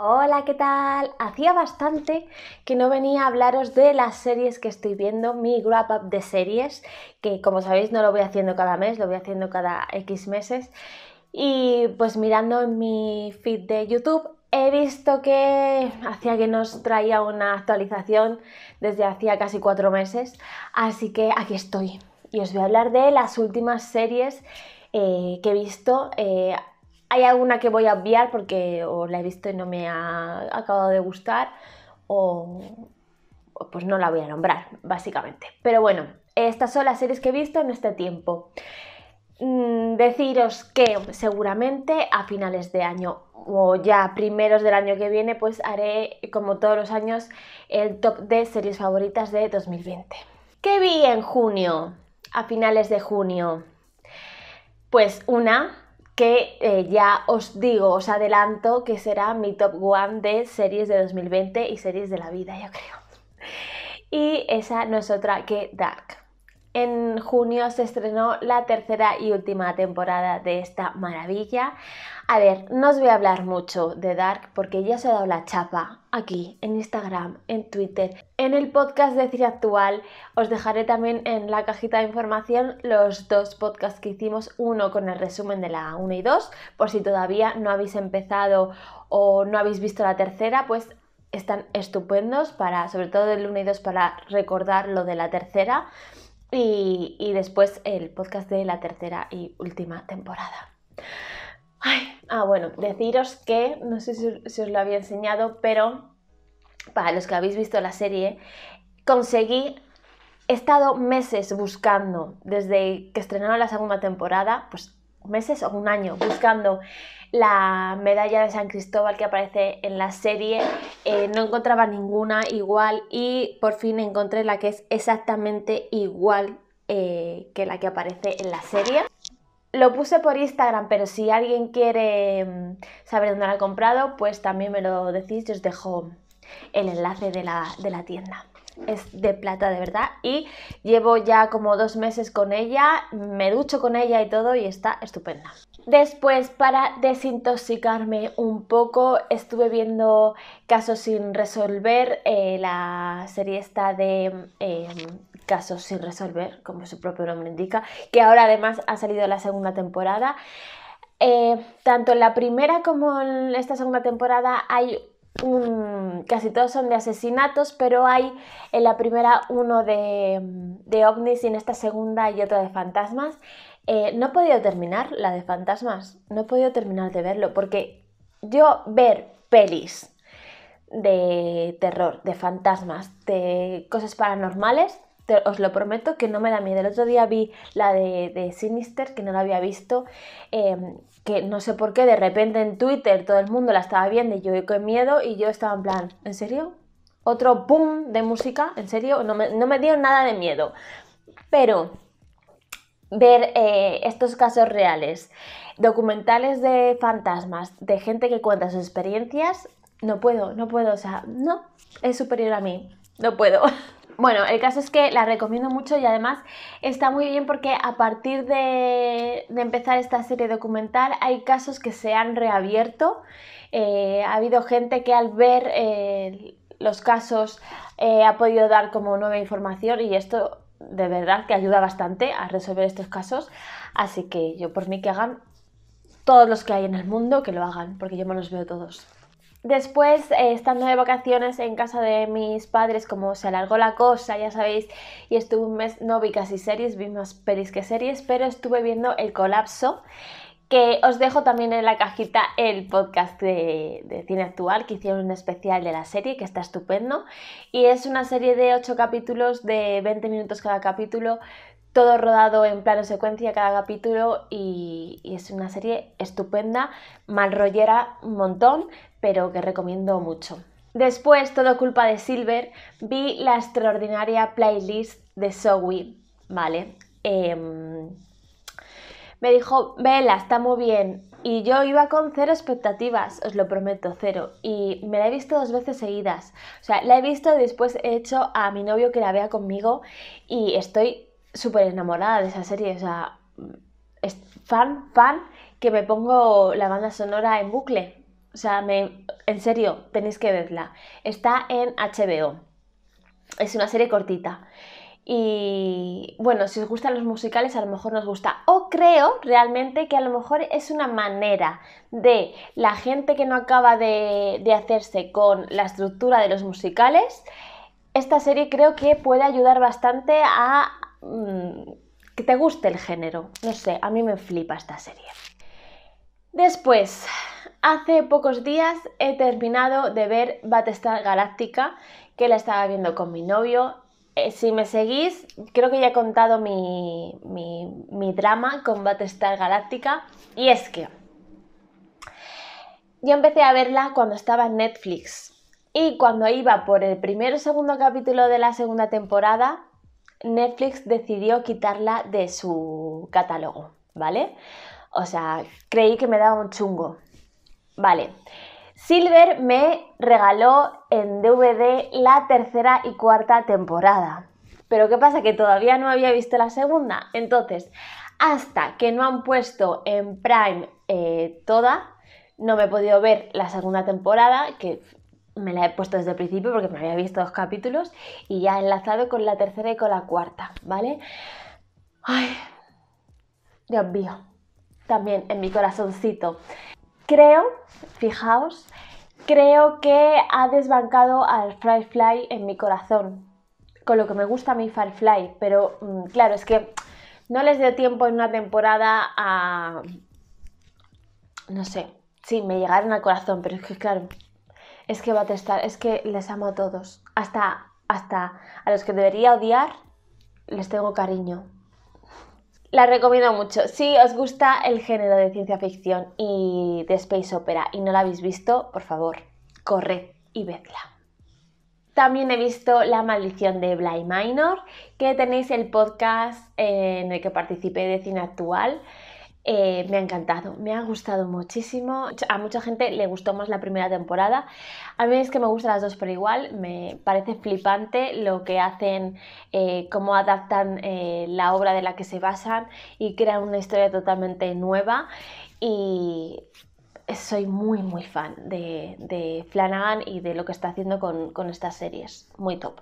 Hola, ¿qué tal? Hacía bastante que no venía a hablaros de las series que estoy viendo, mi wrap up de series, que como sabéis no lo voy haciendo cada mes, lo voy haciendo cada X meses. Y pues mirando en mi feed de YouTube he visto que hacía que nos traía una actualización desde hacía casi cuatro meses, así que aquí estoy y os voy a hablar de las últimas series eh, que he visto. Eh, hay alguna que voy a obviar porque o la he visto y no me ha acabado de gustar o, pues no la voy a nombrar, básicamente. Pero bueno, estas son las series que he visto en este tiempo. Mm, deciros que seguramente a finales de año o ya primeros del año que viene pues haré como todos los años el top de series favoritas de 2020. ¿Qué vi en junio? A finales de junio. Pues una que eh, ya os digo, os adelanto que será mi top one de series de 2020 y series de la vida, yo creo. Y esa no es otra que Dark. En junio se estrenó la tercera y última temporada de esta maravilla. A ver, no os voy a hablar mucho de Dark porque ya se ha dado la chapa aquí, en Instagram, en Twitter. En el podcast de Cine Actual os dejaré también en la cajita de información los dos podcasts que hicimos, uno con el resumen de la 1 y 2, por si todavía no habéis empezado o no habéis visto la tercera, pues están estupendos para, sobre todo el 1 y 2, para recordar lo de la tercera y, después el podcast de la tercera y última temporada. Ay, ah, bueno, deciros que, no sé si, si, os lo había enseñado, pero para los que habéis visto la serie, conseguí, he estado meses buscando desde que estrenaron la segunda temporada, pues meses o un año buscando la medalla de San Cristóbal que aparece en la serie. Eh, no encontraba ninguna igual y por fin encontré la que es exactamente igual eh, que la que aparece en la serie. Lo puse por Instagram, pero si alguien quiere mm, saber dónde la he comprado, pues también me lo decís yo os dejo el enlace de la tienda es de plata de verdad y llevo ya como dos meses con ella, me ducho con ella y todo y está estupenda. Después, para desintoxicarme un poco, estuve viendo Casos sin resolver, eh, la serie está de em, Casos sin resolver, como su propio nombre indica, que ahora además ha salido la segunda temporada. Eh, tanto en la primera como en esta segunda temporada hay casi todos son de asesinatos, pero hay en la primera uno de, de ovnis y en esta segunda y otra de fantasmas. Eh, no he podido terminar la de fantasmas, no he podido terminar de verlo, porque yo ver pelis de terror, de fantasmas, de cosas paranormales, os lo prometo que no me da miedo. El otro día vi la de, Sinister, que no la había visto, eh, que no sé por qué, de repente en Twitter todo el mundo la estaba viendo y yo con miedo y yo estaba en plan, ¿en serio? Otro boom de música, ¿en serio? No me, dio nada de miedo. Pero ver eh, estos casos reales, documentales de fantasmas, de gente que cuenta sus experiencias, no puedo, no puedo, o sea, no, es superior a mí, no puedo. Bueno, el caso es que la recomiendo mucho y además está muy bien porque a partir de, empezar esta serie documental hay casos que se han reabierto. Eh, ha habido gente que al ver eh, los casos eh, ha podido dar como nueva información y esto de verdad que ayuda bastante a resolver estos casos. Así que yo por mí que hagan todos los que hay en el mundo, que lo hagan, porque yo me los veo todos. Después, eh, estando de vacaciones en casa de mis padres, como se alargó la cosa, ya sabéis, y estuve un mes, no vi casi series, vi más pelis que series, pero estuve viendo El Colapso, que os dejo también en la cajita el podcast de, cine actual, que hicieron un especial de la serie, que está estupendo. Y es una serie de 8 capítulos, de 20 minutos cada capítulo, todo rodado en plano secuencia cada capítulo y, y es una serie estupenda, mal rollera un montón, pero que recomiendo mucho. Después, todo culpa de Silver, vi la extraordinaria playlist de Zoe, ¿vale? Em, me dijo, vela, está muy bien. Y yo iba con cero expectativas, os lo prometo, cero. Y me la he visto dos veces seguidas. O sea, la he visto y después he hecho a mi novio que la vea conmigo y estoy súper enamorada de esa serie. O sea, fan, fan, que me pongo la banda sonora en bucle. O sea, en serio, tenéis que verla. Está en HBO. Es una serie cortita. Y bueno, si os gustan los musicales, a lo mejor nos gusta. O creo realmente que a lo mejor es una manera de la gente que no acaba de, hacerse con la estructura de los musicales. Esta serie creo que puede ayudar bastante a mm, que te guste el género. No sé, a mí me flipa esta serie. Después, Hace pocos días he terminado de ver Battlestar Galáctica, que la estaba viendo con mi novio. Eh, si me seguís, creo que ya he contado mi, drama con Battlestar Galáctica. Y es que yo empecé a verla cuando estaba en Netflix. Y cuando iba por el primer o segundo capítulo de la segunda temporada, Netflix decidió quitarla de su catálogo, ¿vale? O sea, creí que me daba un chungo. Vale. Silver me regaló en DVD la tercera y cuarta temporada. Pero ¿qué pasa? Que todavía no había visto la segunda. Entonces, hasta que no han puesto en Prime eh, toda, no me he podido ver la segunda temporada, que me la he puesto desde el principio porque me había visto dos capítulos, y ya enlazado con la tercera y con la cuarta, ¿vale? Ay, Dios mío, también en mi corazoncito creo, fijaos, creo que ha desbancado al Firefly en mi corazón, con lo que me gusta mi mí Firefly, pero mm, claro, es que no les dio tiempo en una temporada a... No sé, sí, me llegaron al corazón, pero es que claro, es que va a testar, es que les amo a todos, hasta, hasta a los que debería odiar, les tengo cariño. La recomiendo mucho. Si os gusta el género de ciencia ficción y de space opera y no la habéis visto, por favor, corred y vedla. También he visto La maldición de Bly Minor, que tenéis el podcast eh, en el que participé de cine actual eh, me ha encantado, me ha gustado muchísimo. A mucha gente le gustó más la primera temporada. A mí es que me gustan las dos por igual, me parece flipante lo que hacen, eh, cómo adaptan eh, la obra de la que se basan y crean una historia totalmente nueva. Y soy muy, muy fan de, Flanagan y de lo que está haciendo con estas series. Muy top.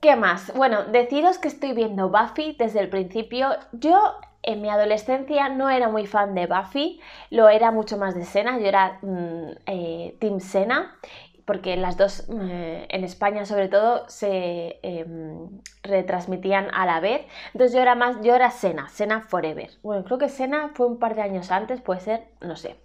¿Qué más? Bueno, deciros que estoy viendo Buffy desde el principio. Yo en mi adolescencia no era muy fan de Buffy, lo era mucho más de Sena, yo era mm, eh, Team Sena, porque las dos eh, en España sobre todo se em, retransmitían a la vez. Entonces yo era más, yo era Sena, Sena Forever. Bueno, creo que Sena fue un par de años antes, puede ser, no sé.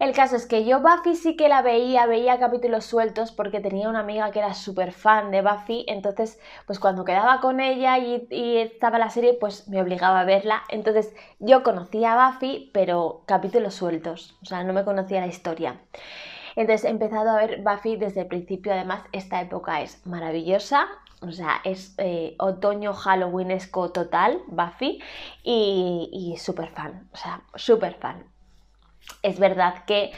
El caso es que yo Buffy sí que la veía, veía capítulos sueltos porque tenía una amiga que era súper fan de Buffy, entonces pues cuando quedaba con ella y, estaba la serie pues me obligaba a verla, entonces yo conocía a Buffy pero capítulos sueltos, o sea, no me conocía la historia. Entonces he empezado a ver Buffy desde el principio, además esta época es maravillosa, o sea, es eh, otoño halloweenesco total, Buffy, y, y súper fan, o sea, súper fan es verdad que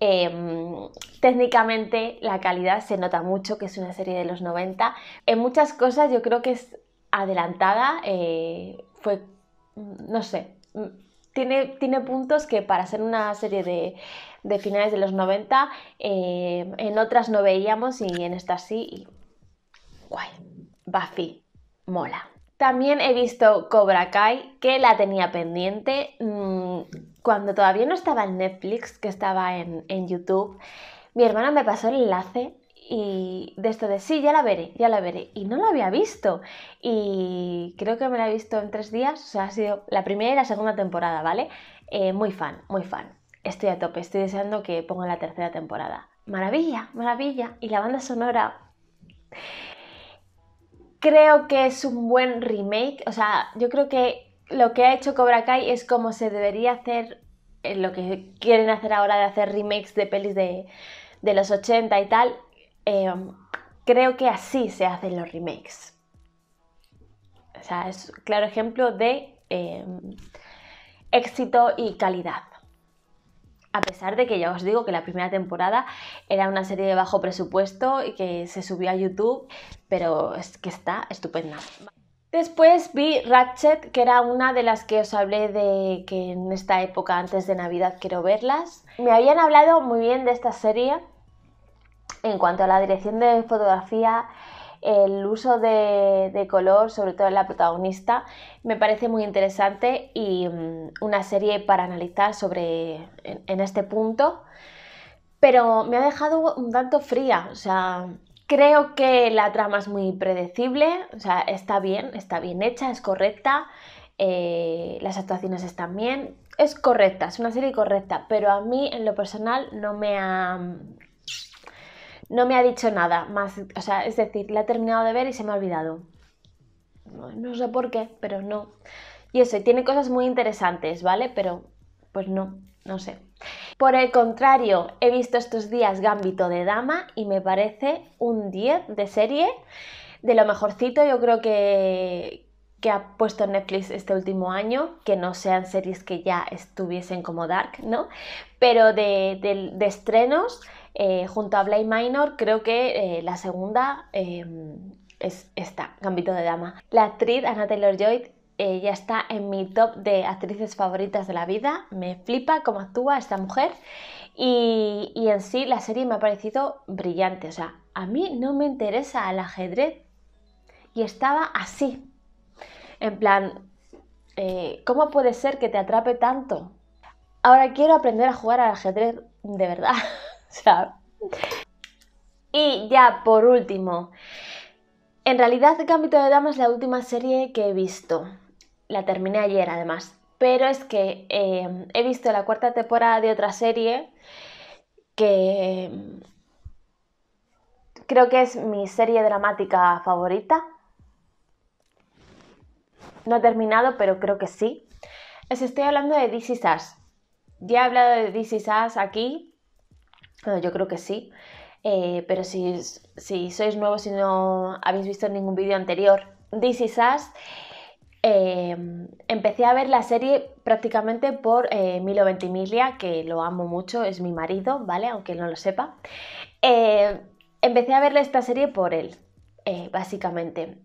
em, técnicamente la calidad se nota mucho, que es una serie de los 90. En muchas cosas yo creo que es adelantada, eh, fue, no sé, tiene, tiene, puntos que para ser una serie de, finales de los 90, em, en otras no veíamos y en esta sí. Y... Guay, Buffy, mola. También he visto Cobra Kai, que la tenía pendiente. Mm, cuando todavía no estaba en Netflix, que estaba en, YouTube, mi hermana me pasó el enlace y de esto de sí, ya la veré, ya la veré. Y no la había visto. Y creo que me la he visto en tres días. O sea, ha sido la primera y la segunda temporada, ¿vale? Eh, muy fan, muy fan. Estoy a tope, estoy deseando que ponga la tercera temporada. Maravilla, maravilla. Y la banda sonora. Creo que es un buen remake. O sea, yo creo que lo que ha hecho Cobra Kai es como se debería hacer en lo que quieren hacer ahora de hacer remakes de pelis de, los 80 y tal. Eh, creo que así se hacen los remakes. O sea, es claro ejemplo de eh, éxito y calidad. A pesar de que ya os digo que la primera temporada era una serie de bajo presupuesto y que se subió a YouTube, pero es que está estupenda. Después vi Ratchet, que era una de las que os hablé de que en esta época antes de Navidad quiero verlas. Me habían hablado muy bien de esta serie en cuanto a la dirección de fotografía, el uso de, color, sobre todo en la protagonista, me parece muy interesante y mm, una serie para analizar sobre en, en este punto. Pero me ha dejado un tanto fría, o sea, Creo que la trama es muy predecible, o sea, está bien, está bien hecha, es correcta, eh, las actuaciones están bien, es correcta, es una serie correcta, pero a mí en lo personal no me ha... No me ha dicho nada más, o sea, es decir, la he terminado de ver y se me ha olvidado. no sé por qué, pero no. Y eso, tiene cosas muy interesantes, ¿vale? Pero, pues no, no sé. Por el contrario, he visto estos días Gambito de Dama y me parece un 10 de serie. De lo mejorcito yo creo que, ha puesto Netflix este último año, que no sean series que ya estuviesen como Dark, ¿no? Pero de, estrenos, eh, junto a Blade Minor, creo que eh, la segunda eh, es esta, Gambito de Dama. La actriz Anna Taylor-Joy eh, ya está en mi top de actrices favoritas de la vida. Me flipa cómo actúa esta mujer y, en sí la serie me ha parecido brillante. O sea, a mí no me interesa el ajedrez y estaba así. En plan, eh, ¿cómo puede ser que te atrape tanto? Ahora quiero aprender a jugar al ajedrez de verdad. o sea. Y ya por último, en realidad Cámbito de Dama es la última serie que he visto la terminé ayer además, pero es que eh, he visto la cuarta temporada de otra serie que mm, creo que es mi serie dramática favorita. No he terminado, pero creo que sí. Les estoy hablando de DC Sass. Ya he hablado de DC Sass aquí. Bueno, yo creo que sí. Eh, pero si, si, sois nuevos y no habéis visto ningún vídeo anterior, DC Sass Em, empecé a ver la serie prácticamente por eh, Milo Ventimiglia, que lo amo mucho, es mi marido, ¿vale? Aunque no lo sepa. Eh, empecé a verle esta serie por él, eh, básicamente.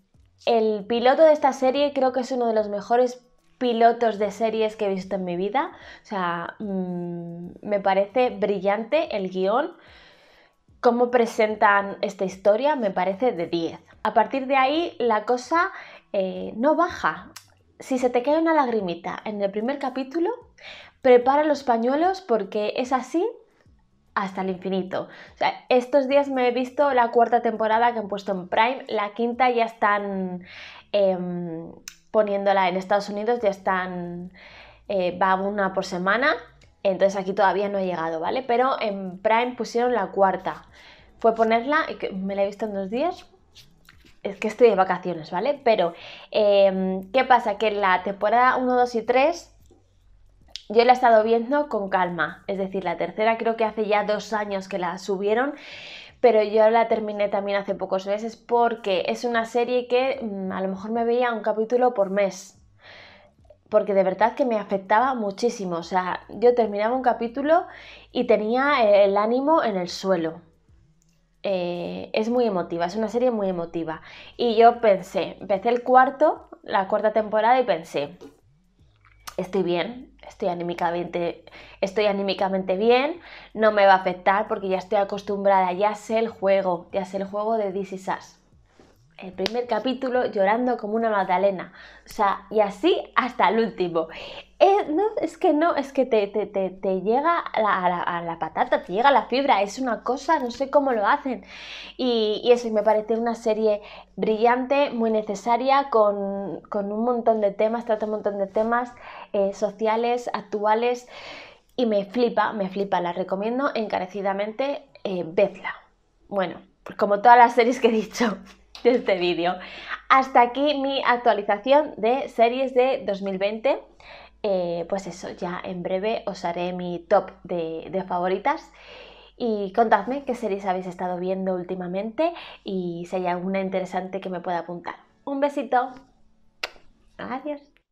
El piloto de esta serie creo que es uno de los mejores pilotos de series que he visto en mi vida. O sea, mm, me parece brillante el guión. Cómo presentan esta historia me parece de 10. A partir de ahí la cosa eh, no baja. Si se te cae una lagrimita en el primer capítulo, prepara los pañuelos porque es así hasta el infinito. estos días me he visto la cuarta temporada que han puesto en Prime, la quinta ya están em, poniéndola en Estados Unidos, ya están, eh, va una por semana, entonces aquí todavía no he llegado, ¿vale? Pero en Prime pusieron la cuarta. Fue ponerla, y me la he visto en dos días, es que estoy de vacaciones, ¿vale? Pero, em, ¿qué pasa? Que la temporada 1, 2 y 3 yo la he estado viendo con calma. Es decir, la tercera creo que hace ya dos años que la subieron, pero yo la terminé también hace pocos meses porque es una serie que mm, a lo mejor me veía un capítulo por mes. Porque de verdad que me afectaba muchísimo. O sea, yo terminaba un capítulo y tenía el ánimo en el suelo. Eh, es muy emotiva, es una serie muy emotiva. Y yo pensé, empecé el cuarto, la cuarta temporada y pensé, estoy bien, estoy anímicamente, estoy anímicamente bien, no me va a afectar porque ya estoy acostumbrada, ya sé el juego, ya sé el juego de This Is el primer capítulo llorando como una magdalena. O sea, y así hasta el último. Eh, no, es que no, es que te, llega a la, patata, te llega la fibra, es una cosa, no sé cómo lo hacen. Y, eso, me parece una serie brillante, muy necesaria, con, un montón de temas, trata un montón de temas eh, sociales, actuales, y me flipa, me flipa, la recomiendo encarecidamente, eh, vedla. Bueno, pues como todas las series que he dicho. de este vídeo. Hasta aquí mi actualización de series de 2020. Eh, pues eso, ya en breve os haré mi top de, de favoritas. Y contadme qué series habéis estado viendo últimamente y si hay alguna interesante que me pueda apuntar. Un besito. Adiós.